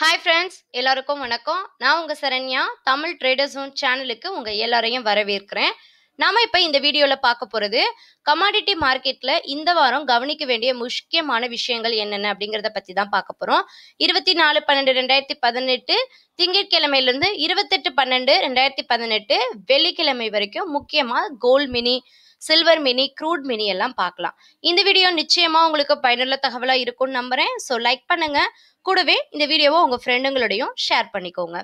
hi friends எல்லாருக்கும் வணக்கம் நான் உங்கள் சரண்யா தமிழ் ட்ரேடர்ஸ் ஜோன் சேனலுக்கு உங்கள் எல்லாரையும் வரவேற்கிறேன் நாம் இப்போ இந்த வீடியோவில் பார்க்க போகிறது கமாடிட்டி மார்க்கெட்டில் இந்த வாரம் கவனிக்க வேண்டிய முக்கியமான விஷயங்கள் என்னென்ன அப்படிங்கிறத பற்றி தான் பார்க்க போகிறோம் இருபத்தி நாலு பன்னெண்டு ரெண்டாயிரத்தி பதினெட்டு திங்கட்கிழமையிலேருந்து இருபத்தெட்டு பன்னெண்டு ரெண்டாயிரத்தி பதினெட்டு வெள்ளிக்கிழமை வரைக்கும் முக்கியமாக gold mini silver mini crude mini எல்லாம் பார்க்கலாம் இந்த வீடியோ நிச்சயமாக உங்களுக்கு பயனுள்ள தகவலாக இருக்கும்னு நம்புகிறேன் ஸோ லைக் பண்ணுங்கள் கூடவே இந்த வீடியோவை உங்கள் ஃப்ரெண்டுங்களோடையும் ஷேர் பண்ணிக்கோங்க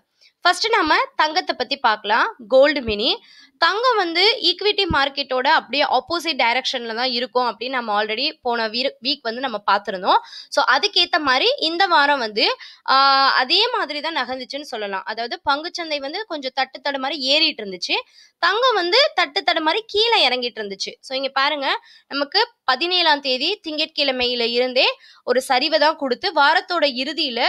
ஃபர்ஸ்ட் நம்ம தங்கத்தை பற்றி பார்க்கலாம் கோல்டு மினி தங்கம் வந்து ஈக்விட்டி மார்க்கெட்டோட அப்படியே ஆப்போசிட் டைரக்ஷனில் தான் இருக்கும் அப்படின்னு நம்ம ஆல்ரெடி போன வீ வீக் வந்து நம்ம பார்த்துருந்தோம் ஸோ அதுக்கேற்ற மாதிரி இந்த வாரம் வந்து அதே மாதிரி தான் நகர்ந்துச்சுன்னு சொல்லலாம் அதாவது பங்குச்சந்தை வந்து கொஞ்சம் தட்டு தடு மாதிரி ஏறிட்டு இருந்துச்சு தங்கம் வந்து தட்டு தடு மாதிரி கீழே இறங்கிட்டு இருந்துச்சு ஸோ இங்கே பாருங்க நமக்கு பதினேழாம் தேதி திங்கட்கிழமையில இருந்தே ஒரு சரிவை தான் கொடுத்து வாரத்தோட இறுதியில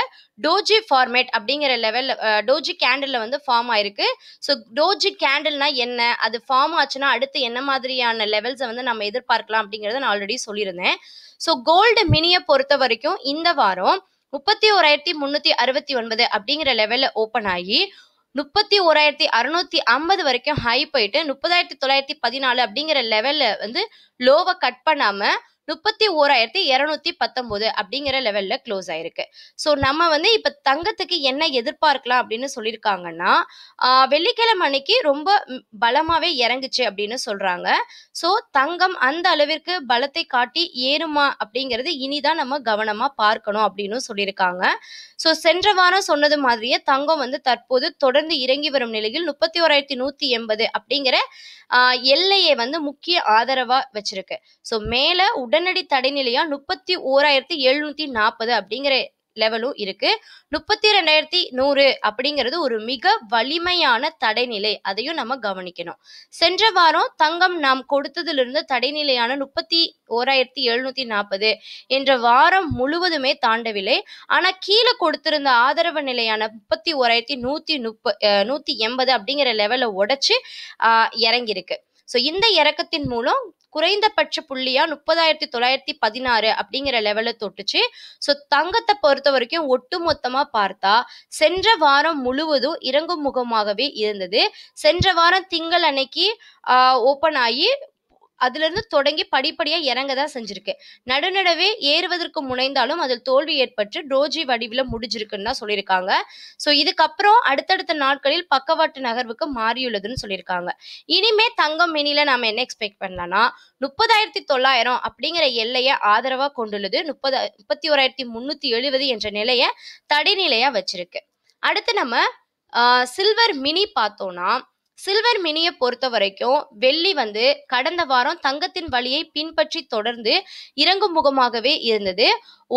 டோஜி ஃபார்மேட் அப்படிங்கிற லெவல்ல டோஜி கேண்டில் வந்து ஃபார்ம் ஆயிருக்கு ஸோ டோஜி கேண்டில்னா என்ன அது ஃபார்ம் ஆச்சுன்னா அடுத்து என்ன மாதிரியான லெவல்ஸை வந்து நம்ம எதிர்பார்க்கலாம் அப்படிங்கிறத நான் ஆல்ரெடி சொல்லியிருந்தேன் ஸோ கோல்டு மினியை பொறுத்த வரைக்கும் இந்த வாரம் முப்பத்தி ஓராயிரத்தி முன்னூத்தி அறுபத்தி ஒன்பது அப்படிங்கிற லெவல்ல ஓப்பன் ஆகி முப்பத்தி ஓராயிரத்தி அறுநூத்தி ஐம்பது வரைக்கும் ஹை போயிட்டு முப்பதாயிரத்தி தொள்ளாயிரத்தி பதினாலு அப்படிங்கிற லெவல்ல வந்து லோவை கட் பண்ணாம முப்பத்தி ஓராயிரத்தி இரநூத்தி பத்தொன்பது அப்படிங்கிற லெவல்ல க்ளோஸ் ஆயிருக்கு ஸோ நம்ம வந்து இப்போ தங்கத்துக்கு என்ன எதிர்பார்க்கலாம் அப்படின்னு சொல்லியிருக்காங்கன்னா வெள்ளிக்கிழமை அன்னைக்கு ரொம்ப பலமாவே இறங்குச்சு அப்படின்னு சொல்றாங்க ஸோ தங்கம் அந்த அளவிற்கு பலத்தை காட்டி ஏறுமா அப்படிங்கிறது இனிதான் நம்ம கவனமா பார்க்கணும் அப்படின்னு சொல்லியிருக்காங்க ஸோ சென்ற வாரம் சொன்னது மாதிரியே தங்கம் வந்து தற்போது தொடர்ந்து இறங்கி வரும் நிலையில் முப்பத்தி ஓராயிரத்தி நூத்தி எண்பது அப்படிங்கிற எல்லையை வந்து முக்கிய ஆதரவா வச்சிருக்கு ஸோ மேல உடனடி தடைநிலையா முப்பத்தி ஓராயிரத்தி எழுநூத்தி நாற்பது அப்படிங்கிற லெவலும் இருக்கு முப்பத்தி ரெண்டாயிரத்தி நூறு அப்படிங்கிறது ஒரு மிக வலிமையான தடைநிலை அதையும் நம்ம கவனிக்கணும் சென்ற வாரம் தங்கம் நாம் கொடுத்ததிலிருந்து தடைநிலையான முப்பத்தி ஓராயிரத்தி எழுநூத்தி நாற்பது என்ற வாரம் முழுவதுமே தாண்டவில்லை ஆனா கீழே கொடுத்திருந்த ஆதரவு நிலையான முப்பத்தி ஓராயிரத்தி நூத்தி முப்ப நூத்தி எண்பது அப்படிங்கிற லெவலை உடைச்சு இறங்கியிருக்கு ஸோ இந்த இறக்கத்தின் மூலம் குறைந்தபட்ச புள்ளியா முப்பதாயிரத்தி தொள்ளாயிரத்தி பதினாறு அப்படிங்கிற லெவல தொட்டுச்சு ஸோ தங்கத்தை பொறுத்த வரைக்கும் ஒட்டுமொத்தமா பார்த்தா சென்ற வாரம் முழுவதும் இறங்கும் முகமாகவே இருந்தது சென்ற வாரம் திங்கள் அன்னைக்கு ஓப்பன் ஆகி இருந்து தொடங்கி படிப்படியாக இறங்க தான் செஞ்சிருக்கு நடுநடவே ஏறுவதற்கு முனைந்தாலும் அதில் தோல்வி ஏற்பட்டு டோஜி வடிவில் முடிஞ்சிருக்குன்னு தான் சொல்லியிருக்காங்க ஸோ இதுக்கப்புறம் அடுத்தடுத்த நாட்களில் பக்கவாட்டு நகர்வுக்கு மாறியுள்ளதுன்னு சொல்லியிருக்காங்க இனிமே தங்கம் மினியில் நாம என்ன எக்ஸ்பெக்ட் பண்ணலாம்னா முப்பதாயிரத்தி தொள்ளாயிரம் அப்படிங்கிற எல்லையை ஆதரவாக கொண்டுள்ளது முப்பது முப்பத்தி ஓராயிரத்தி முந்நூற்றி எழுபது என்ற நிலையை தடைநிலையாக வச்சிருக்கு அடுத்து நம்ம சில்வர் மினி பார்த்தோம்னா சில்வர் மினியை பொறுத்த வரைக்கும் வெள்ளி வந்து கடந்த வாரம் தங்கத்தின் வழியை பின்பற்றி தொடர்ந்து இறங்கும் முகமாகவே இருந்தது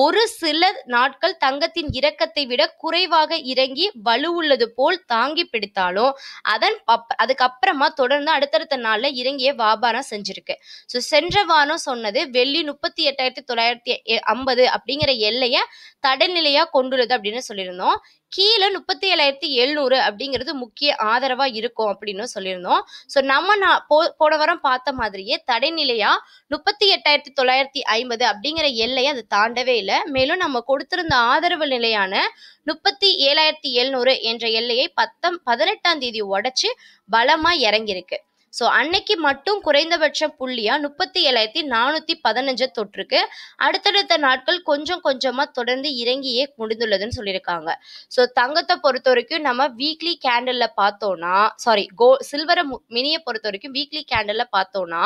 ஒரு சில நாட்கள் தங்கத்தின் இறக்கத்தை விட குறைவாக இறங்கி வலுவுள்ளது போல் தாங்கி பிடித்தாலும் அதன் அப் அதுக்கப்புறமா தொடர்ந்து அடுத்தடுத்த நாளில் இறங்கிய வியாபாரம் செஞ்சிருக்கு ஸோ சென்ற வாரம் சொன்னது வெள்ளி முப்பத்தி எட்டாயிரத்தி தொள்ளாயிரத்தி ஐம்பது அப்படிங்கிற எல்லையை தடநிலையாக கொண்டுள்ளது அப்படின்னு சொல்லியிருந்தோம் கீழே முப்பத்தி ஏழாயிரத்தி எழுநூறு அப்படிங்கிறது முக்கிய ஆதரவாக இருக்கும் அப்படின்னு சொல்லியிருந்தோம் ஸோ நம்ம நான் போ போன வாரம் பார்த்த மாதிரியே தடைநிலையா முப்பத்தி எட்டாயிரத்தி தொள்ளாயிரத்தி ஐம்பது அப்படிங்கிற எல்லையை அது தாண்டவே இல்லை மேலும் நம்ம கொடுத்திருந்த ஆதரவு நிலையான முப்பத்தி ஏழாயிரத்தி எழுநூறு என்ற எல்லையை பத்தம் பதினெட்டாம் தேதி உடைச்சு பலமாக இறங்கியிருக்கு ஸோ அன்னைக்கு மட்டும் குறைந்தபட்ச புள்ளியாக முப்பத்தி ஏழாயிரத்தி நானூற்றி பதினஞ்சு தொற்றுக்கு அடுத்தடுத்த நாட்கள் கொஞ்சம் கொஞ்சமாக தொடர்ந்து இறங்கியே முடிந்துள்ளதுன்னு சொல்லியிருக்காங்க ஸோ தங்கத்தை பொறுத்த வரைக்கும் நம்ம வீக்லி கேண்டலில் பார்த்தோன்னா சாரி கோ சில்வரை மினியை பொறுத்த வரைக்கும் வீக்லி கேண்டலில் பார்த்தோன்னா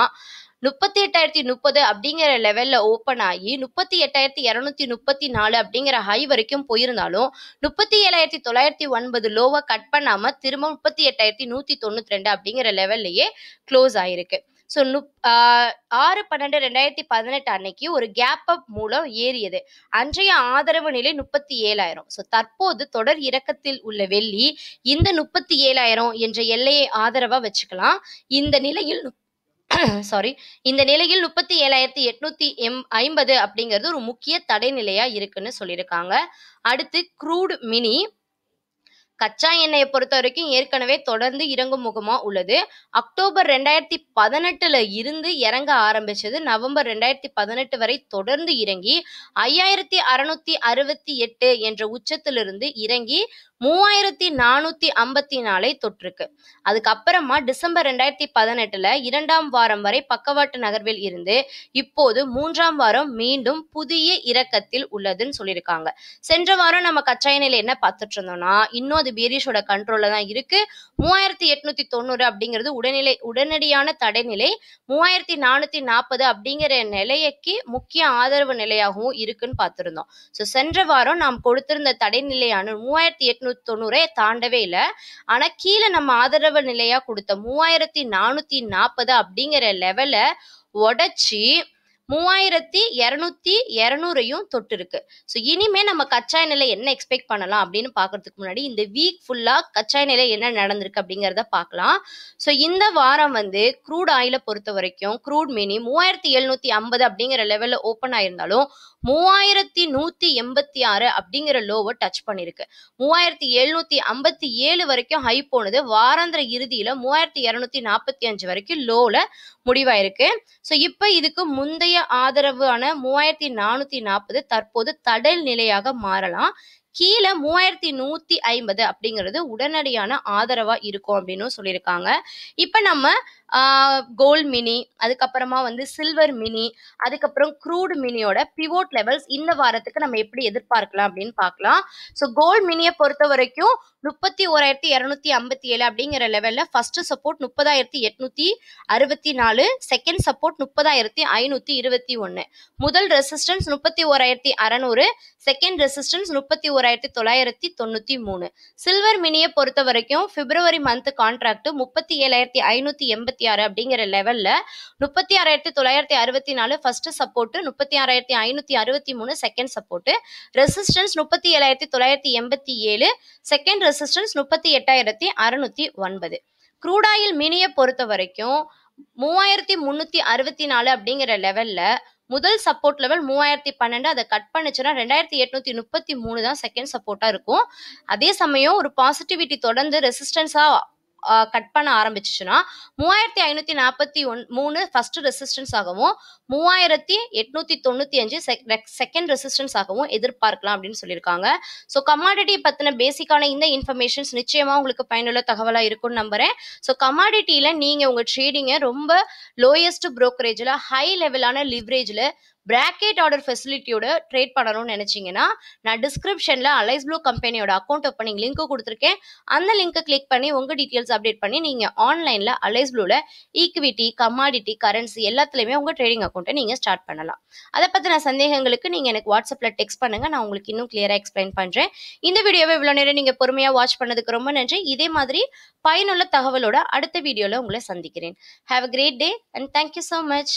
முப்பத்தி எட்டாயிரத்தி முப்பது அப்படிங்கிற லெவலில் ஓப்பன் ஆகி முப்பத்தி எட்டாயிரத்தி இரநூத்தி முப்பத்தி நாலு அப்படிங்கிற ஹை வரைக்கும் போயிருந்தாலும் முப்பத்தி ஏழாயிரத்தி தொள்ளாயிரத்தி ஒன்பது லோவை கட் பண்ணாமல் திரும்ப முப்பத்தி எட்டாயிரத்தி நூற்றி தொண்ணூற்றி ரெண்டு அப்படிங்கிற லெவல்லையே க்ளோஸ் ஆயிருக்கு ஸோ நுப் ஆறு பன்னெண்டு ரெண்டாயிரத்தி பதினெட்டு அன்னைக்கு ஒரு கேப் அப் மூலம் ஏறியது அன்றைய ஆதரவு நிலை முப்பத்தி ஏழாயிரம் ஸோ தற்போது தொடர் இறக்கத்தில் உள்ள வெள்ளி இந்த முப்பத்தி ஏழாயிரம் என்ற எல்லையை ஆதரவாக வச்சுக்கலாம் இந்த நிலையில் சாரி இந்த நிலையில் முப்பத்தி ஏழாயிரத்தி எட்நூத்தி எம் ஐம்பது அப்படிங்கிறது ஒரு முக்கிய தடைநிலையா இருக்குன்னு சொல்லியிருக்காங்க அடுத்து க்ரூட் மினி கச்சா எண்ணெயை பொறுத்த வரைக்கும் ஏற்கனவே தொடர்ந்து இறங்கும் முகமா உள்ளது அக்டோபர் ரெண்டாயிரத்தி பதினெட்டுல இருந்து இறங்க ஆரம்பிச்சது நவம்பர் ரெண்டாயிரத்தி பதினெட்டு வரை தொடர்ந்து இறங்கி ஐயாயிரத்தி அறுநூத்தி அறுபத்தி எட்டு என்ற உச்சத்திலிருந்து இறங்கி மூவாயிரத்தி நானூற்றி ஐம்பத்தி நாலை தொற்றுக்கு அதுக்கப்புறமா டிசம்பர் ரெண்டாயிரத்தி பதினெட்டில் இரண்டாம் வாரம் வரை பக்கவாட்டு நகர்வில் இருந்து இப்போது மூன்றாம் வாரம் மீண்டும் புதிய இறக்கத்தில் உள்ளதுன்னு சொல்லியிருக்காங்க சென்ற வாரம் நம்ம கச்சா நிலை என்ன பார்த்துட்டு இருந்தோம்னா இன்னும் அது பீரிஷோட கண்ட்ரோலில் தான் இருக்கு மூவாயிரத்தி எட்நூத்தி தொண்ணூறு அப்படிங்கிறது உடல்நிலை உடனடியான தடைநிலை மூவாயிரத்தி நானூற்றி நாற்பது அப்படிங்கிற நிலைக்கு முக்கிய ஆதரவு நிலையாகவும் இருக்குன்னு பார்த்துருந்தோம் ஸோ சென்ற வாரம் நாம் கொடுத்திருந்த தடைநிலையான மூவாயிரத்தி எட்நூத்தி தொண்ணூறை தாண்டவே இல்லை ஆனால் கீழே நம்ம ஆதரவு நிலையாக கொடுத்த மூவாயிரத்தி நானூற்றி நாற்பது அப்படிங்கிற லெவலை உடச்சி மூவாயிரத்தி இரநூத்தி இரநூறையும் தொட்டிருக்கு ஸோ இனிமே நம்ம கச்சாய் நிலை என்ன எக்ஸ்பெக்ட் பண்ணலாம் அப்படின்னு பார்க்கறதுக்கு முன்னாடி இந்த வீக் ஃபுல்லாக கச்சாய் நிலை என்ன நடந்திருக்கு அப்படிங்கிறத பார்க்கலாம் ஸோ இந்த வாரம் வந்து க்ரூட் ஆயில பொறுத்த வரைக்கும் க்ரூட் மினி மூவாயிரத்தி எழுநூத்தி ஐம்பது அப்படிங்கிற லெவலில் ஓப்பன் ஆயிருந்தாலும் மூவாயிரத்தி நூத்தி எண்பத்தி ஆறு அப்படிங்கிற லோவை டச் பண்ணிருக்கு மூவாயிரத்தி எழுநூத்தி ஐம்பத்தி ஏழு வரைக்கும் ஹை போனது வாராந்திர இறுதியில மூவாயிரத்தி இரநூத்தி நாற்பத்தி அஞ்சு வரைக்கும் லோல முடிவாயிருக்கு ஸோ இப்போ இதுக்கு முந்தைய ஆதரவான மூவாயிரத்தி நானூத்தி நாற்பது தற்போது தடல் நிலையாக மாறலாம் கீழே மூவாயிரத்தி நூத்தி ஐம்பது அப்படிங்கிறது உடனடியான ஆதரவா இருக்கும் அப்படின்னு சொல்லியிருக்காங்க இப்ப நம்ம கோல்டு மினி அதுக்கப்புறமா வந்து சில்வர் மினி அதுக்கப்புறம் க்ரூடு மினியோட பிவோட் லெவல்ஸ் இந்த வாரத்துக்கு நம்ம எப்படி எதிர்பார்க்கலாம் அப்படின்னு பார்க்கலாம் ஸோ கோல்டு மினியை பொறுத்த வரைக்கும் முப்பத்தி ஓராயிரத்தி இரநூத்தி ஐம்பத்தி ஏழு அப்படிங்கிற லெவலில் ஃபஸ்ட்டு சப்போர்ட் முப்பதாயிரத்தி எட்நூற்றி அறுபத்தி நாலு செகண்ட் சப்போர்ட் முப்பதாயிரத்தி ஐநூற்றி இருபத்தி ஒன்று முதல் ரெசிஸ்டன்ஸ் முப்பத்தி ஓராயிரத்தி அறநூறு செகண்ட் ரெசிஸ்டன்ஸ் முப்பத்தி ஓராயிரத்தி தொள்ளாயிரத்தி தொண்ணூற்றி மூணு சில்வர் மினியை பொறுத்த வரைக்கும் பிப்ரவரி மந்த் கான்ட்ராக்ட் முப்பத்தி ஏழாயிரத்தி ஐநூற்றி எண்பத்தி முப்பத்தி ஆறு அப்படிங்கிற லெவல்ல முப்பத்தி ஆறாயிரத்தி தொள்ளாயிரத்தி அறுபத்தி நாலு ஃபர்ஸ்ட் சப்போர்ட் முப்பத்தி ஆறாயிரத்தி ஐநூற்றி அறுபத்தி மூணு செகண்ட் சப்போர்ட் ரெசிஸ்டன்ஸ் முப்பத்தி ஏழாயிரத்தி தொள்ளாயிரத்தி எண்பத்தி ஏழு செகண்ட் ரெசிஸ்டன்ஸ் முப்பத்தி எட்டாயிரத்தி அறுநூத்தி ஒன்பது க்ரூடாயில் மினிய பொறுத்த வரைக்கும் மூவாயிரத்தி முந்நூற்றி அறுபத்தி நாலு அப்படிங்கிற லெவலில் முதல் சப்போர்ட் லெவல் மூவாயிரத்தி பன்னெண்டு அதை கட் பண்ணுச்சுன்னா ரெண்டாயிரத்தி எட்நூத்தி முப்பத்தி மூணு தான் செகண்ட் சப்போர்ட்டா இருக்கும் அதே சமயம் ஒரு பாசிட்டிவிட்டி தொடர்ந்து ரெசிஸ்டன்ஸா கட் பண்ண ஆரம்பிச்சிச்சுன்னா மூவாயிரத்தி ஐநூற்றி நாற்பத்தி ஒன் மூணு ஃபர்ஸ்ட் ரெசிஸ்டன்ஸ் ஆகவும் மூவாயிரத்தி எட்நூற்றி தொண்ணூற்றி அஞ்சு செகண்ட் ரெசிஸ்டன்ஸ் ஆகவும் எதிர்பார்க்கலாம் அப்படின்னு சொல்லியிருக்காங்க ஸோ கமாடிட்டி பற்றின பேசிக்கான இந்த இன்ஃபர்மேஷன்ஸ் நிச்சயமா உங்களுக்கு பயனுள்ள தகவலாக இருக்கும்னு நம்புகிறேன் ஸோ கமாடிட்டியில் நீங்கள் உங்கள் ட்ரேடிங்கை ரொம்ப லோயஸ்ட் ப்ரோக்கரேஜில் ஹை லெவலான லிவரேஜில் பிராக்கெட் ஆர்டர் ஃபெசிலிட்டியோட ட்ரேட் பண்ணணும்னு நினைச்சிங்கன்னா நான் டிஸ்கிரிப்ஷனில் அலைஸ் ப்ளூ கம்பெனியோட அக்கௌண்ட் ஓப்பனிங் லிங்க்கு கொடுத்துருக்கேன் அந்த லிங்க்கை கிளிக் பண்ணி உங்கள் டீட்டெயில்ஸ் அப்டேட் பண்ணி நீங்கள் ஆன்லைனில் அலைஸ் ப்ளூவில் ஈக்விட்டி கமாடிட்டி கரன்சி எல்லாத்துலேயுமே உங்கள் ட்ரேடிங் அக்கௌண்ட்டை நீங்கள் ஸ்டார்ட் பண்ணலாம் அதை பற்றின சந்தேகங்களுக்கு நீங்கள் எனக்கு வாட்ஸ்அப்பில் டெக்ஸ்ட் பண்ணுங்கள் நான் உங்களுக்கு இன்னும் கிளியராக எக்ஸ்பிளைன் பண்ணுறேன் இந்த வீடியோவை இவ்வளோ நேரம் நீங்கள் பொறுமையாக வாட்ச் பண்ணதுக்கு ரொம்ப நன்றி இதே மாதிரி பயனுள்ள தகவலோட அடுத்த வீடியோவில் உங்களை சந்திக்கிறேன் have a great day and thank you so much